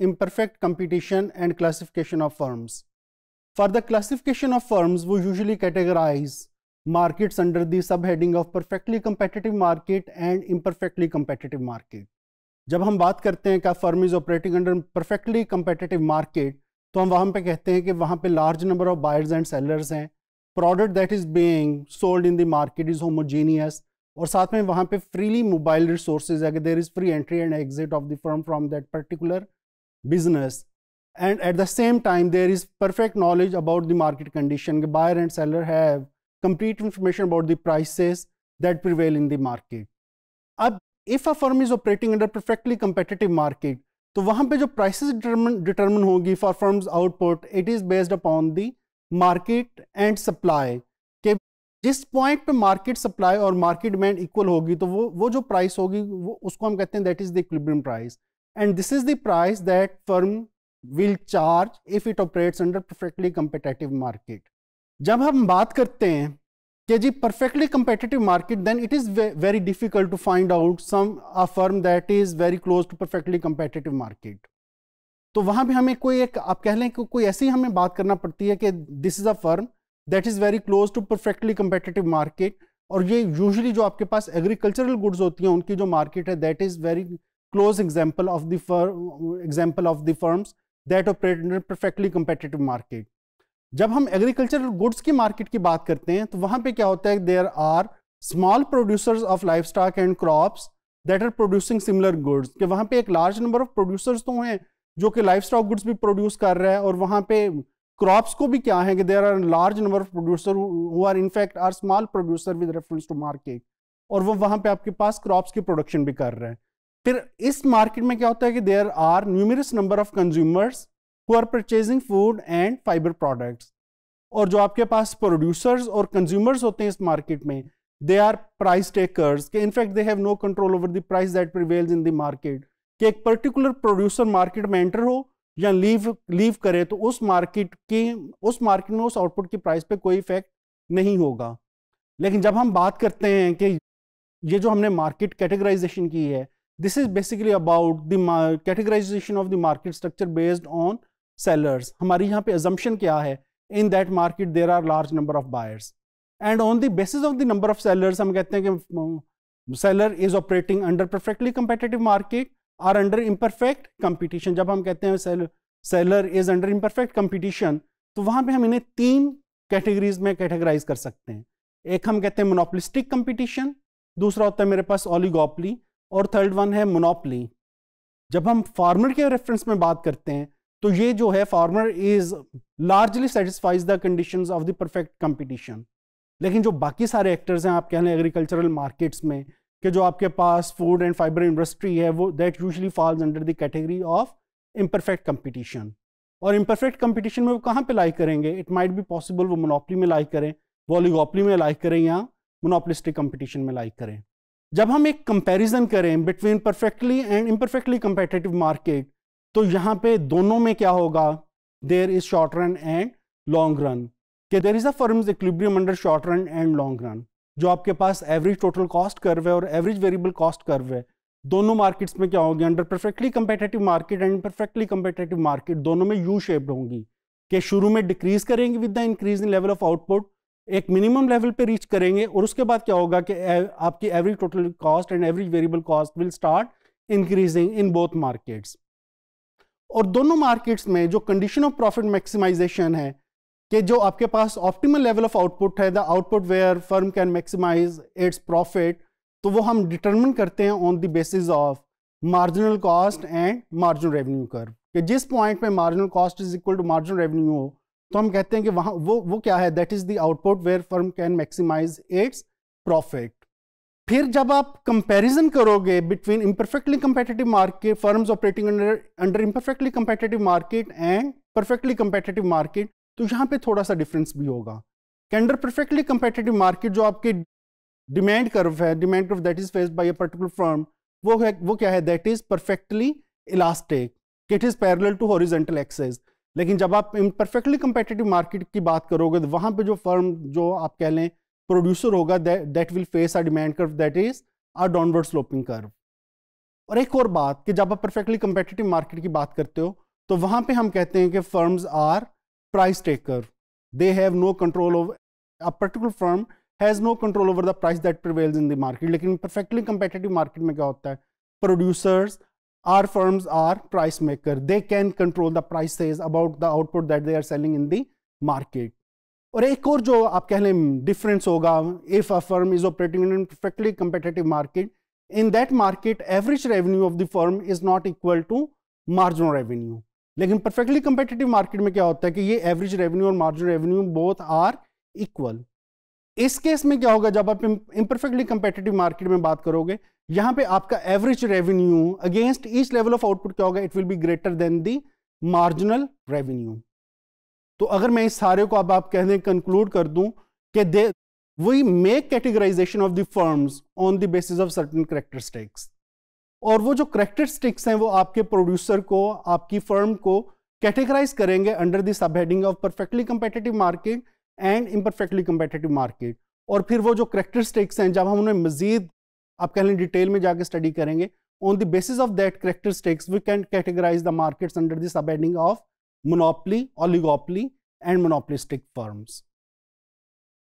imperfect competition and classification of firms. For the classification of firms, we usually categorize markets under the subheading of perfectly competitive market and imperfectly competitive market. जब हम बात करते हैं क्या firm is operating under perfectly competitive market तो हम वहाँ पे कहते हैं कि वहाँ पे large number of buyers and sellers हैं product that is being sold in the market is homogeneous और साथ में वहाँ पे फ्रीली मोबाइल रिसोर्सेज अगर there is free entry and exit of the firm from that particular business and at the same time there is perfect knowledge about the market condition the buyer and seller have complete information about the prices that prevail in the market ab if a firm is operating under perfectly competitive market to wahan pe jo prices determine determine hogi for firm's output it is based upon the market and supply ke jis point pe market supply aur market demand equal hogi to wo wo jo price hogi wo usko hum kehte hain that is the equilibrium price and this is the price that firm will charge if it operates under perfectly competitive market. jab hum baat karte hain ke ji perfectly competitive market then it is very difficult to find out some a firm that is very close to perfectly competitive market. तो वहां भी हमें कोई एक आप कह लें कि कोई ऐसी हमें बात करना पड़ती है कि this is a firm that is very close to perfectly competitive market और ये यूजुअली जो आपके पास एग्रीकल्चरल गुड्स होती हैं उनकी जो मार्केट है that is very close example of the firm, example of the firms that operate in a perfectly competitive market. जब हम एग्रीकल्चरल गुड्स की मार्केट की बात करते हैं तो वहां पे क्या होता है there are small producers of livestock and crops that are producing similar goods कि वहां पे एक लार्ज नंबर ऑफ प्रोड्यूसर्स तो हैं जो कि लाइफ स्टॉक गुड्स भी प्रोड्यूस कर रहा है और वहां पे क्रॉप्स को भी क्या है कि there are large number of producer who are in fact are small producer with reference to market और वो वहाँ पे आपके पास क्रॉप्स की प्रोडक्शन भी कर रहे हैं फिर इस मार्केट में क्या होता है कि there are numerous number of consumers who are purchasing food and fibre products और जो आपके पास प्रोड्यूसर्स और कंज्यूमर्स होते हैं इस मार्केट में दे आर प्राइस टेकर्स के in fact they have no control over the price that prevails in the market कि एक पर्टिकुलर प्रोड्यूसर मार्केट में एंटर हो या लीव लीव करे तो उस मार्केट की उस मार्केट में उस आउटपुट की प्राइस पे कोई इफेक्ट नहीं होगा लेकिन जब हम बात करते हैं कि ये जो हमने मार्केट कैटेगराइजेशन की है this is basically about the categorization of the market structure based on sellers हमारी यहाँ पे assumption क्या है in that market there are large number of buyers and on the basis of the number of sellers हम कहते हैं कि seller is operating under perfectly competitive market or under imperfect competition जब हम कहते हैं seller is under imperfect competition तो वहाँ पे हम इन्हें तीन कैटेगरीज में कैटेगराइज कर सकते हैं एक हम कहते हैं मोनोपलिस्टिक कंपटीशन दूसरा होता है मेरे पास ओलीगोपली और थर्ड वन है मोनोपली जब हम फार्मर के रेफरेंस में बात करते हैं तो ये जो है farmer is largely satisfies the condition of the perfect competition लेकिन जो बाकी सारे एक्टर्स हैं आप कह लें एग्रीकल्चरल मार्केट्स में कि जो आपके पास फूड एंड फाइबर इंडस्ट्री है वो that usually falls under the category of imperfect competition और इम्परफेक्ट कंपटीशन में वो कहाँ पे लाइक करेंगे इट माइट बी पॉसिबल वो मोनोपली में लाइक करें वॉलीगोपली में लाइक करें या मोनोपलिस्टिक कंपटीशन में लाइक करें जब हम एक कंपैरिजन करें between perfectly and imperfectly competitive market तो यहाँ पे दोनों में क्या होगा there is short run and long run के there is a firms equilibrium under short run and long run जो आपके पास एवरेज टोटल कॉस्ट कर्व है और एवरेज वेरिएबल कॉस्ट कर्व है दोनों मार्केट्स में क्या होगी under perfectly competitive market and perfectly competitive market दोनों में यू शेप्ड होंगी कि शुरू में डिक्रीज करेंगी with the increase in level of output एक मिनिमम लेवल पे रीच करेंगे और उसके बाद क्या होगा कि आपकी average total cost and average variable cost will start increasing in both markets और दोनों मार्केट्स में जो कंडीशन ऑफ प्रॉफिट मैक्सिमाइजेशन है कि जो आपके पास ऑप्टिमल लेवल ऑफ आउटपुट है the output where firm can maximise its profit तो वो हम डिटर्मिन करते हैं on the basis of marginal cost and marginal revenue कर कि जिस पॉइंट पे marginal cost is equal to marginal revenue हो तो हम कहते हैं कि वहां वो वो क्या है that is the output where firm can maximise its profit फिर जब आप कंपैरिजन करोगे between imperfectly competitive market firms operating under under imperfectly competitive market and perfectly competitive market तो यहाँ पे थोड़ा सा डिफरेंस भी होगा कैंडर परफेक्टली कंपेटिटिव मार्केट जो आपके डिमांड कर्व है demand curve that is faced by a particular firm वो है वो क्या है that is perfectly elastic it is parallel to horizontal axis लेकिन जब आप परफेक्टली कंपेटिटिव मार्केट की बात करोगे तो वहाँ पे जो फर्म जो आप कह लें प्रोड्यूसर होगा that will face a demand curve that is a downward sloping curve और एक और बात कि जब आप परफेक्टली कंपेटिटिव मार्केट की बात करते हो तो वहाँ पे हम कहते हैं कि firms are price taker they have no control over a particular firm has no control over the price that prevails in the market लेकिन परफेक्टली कंपेटिटिव मार्केट में क्या होता है producers our firms are price maker. They can control the prices about the output that they are selling in the market. और एक और जो आप कह लें डिफरेंस होगा if a firm is operating in perfectly competitive market in that market average revenue of the firm is not equal to marginal revenue लेकिन perfectly competitive market में क्या होता है कि ये एवरेज रेवेन्यू और marginal revenue both are equal इस case में क्या होगा जब आप इम्परफेक्टली कंपेटेटिव मार्केट में बात करोगे यहां पे आपका average revenue against each level of output क्या होगा it will be greater than the marginal revenue तो अगर मैं इस सारे को अब आप कह दें कंक्लूड कर दूं कि they we make categorization of the firms on the basis of certain characteristics और वो जो स्टिक्स हैं वो आपके प्रोड्यूसर को आपकी फर्म को कैटेगराइज करेंगे under the sub heading of perfectly competitive market and imperfectly competitive market और फिर वो जो करेक्टरिस्टिक्स हैं जब हम उन्हें मजीद आप कह लें डिटेल में जाकर स्टडी करेंगे on the basis of that characteristics we can categorize the markets under the sub of monopoly oligopoly and monopolistic firms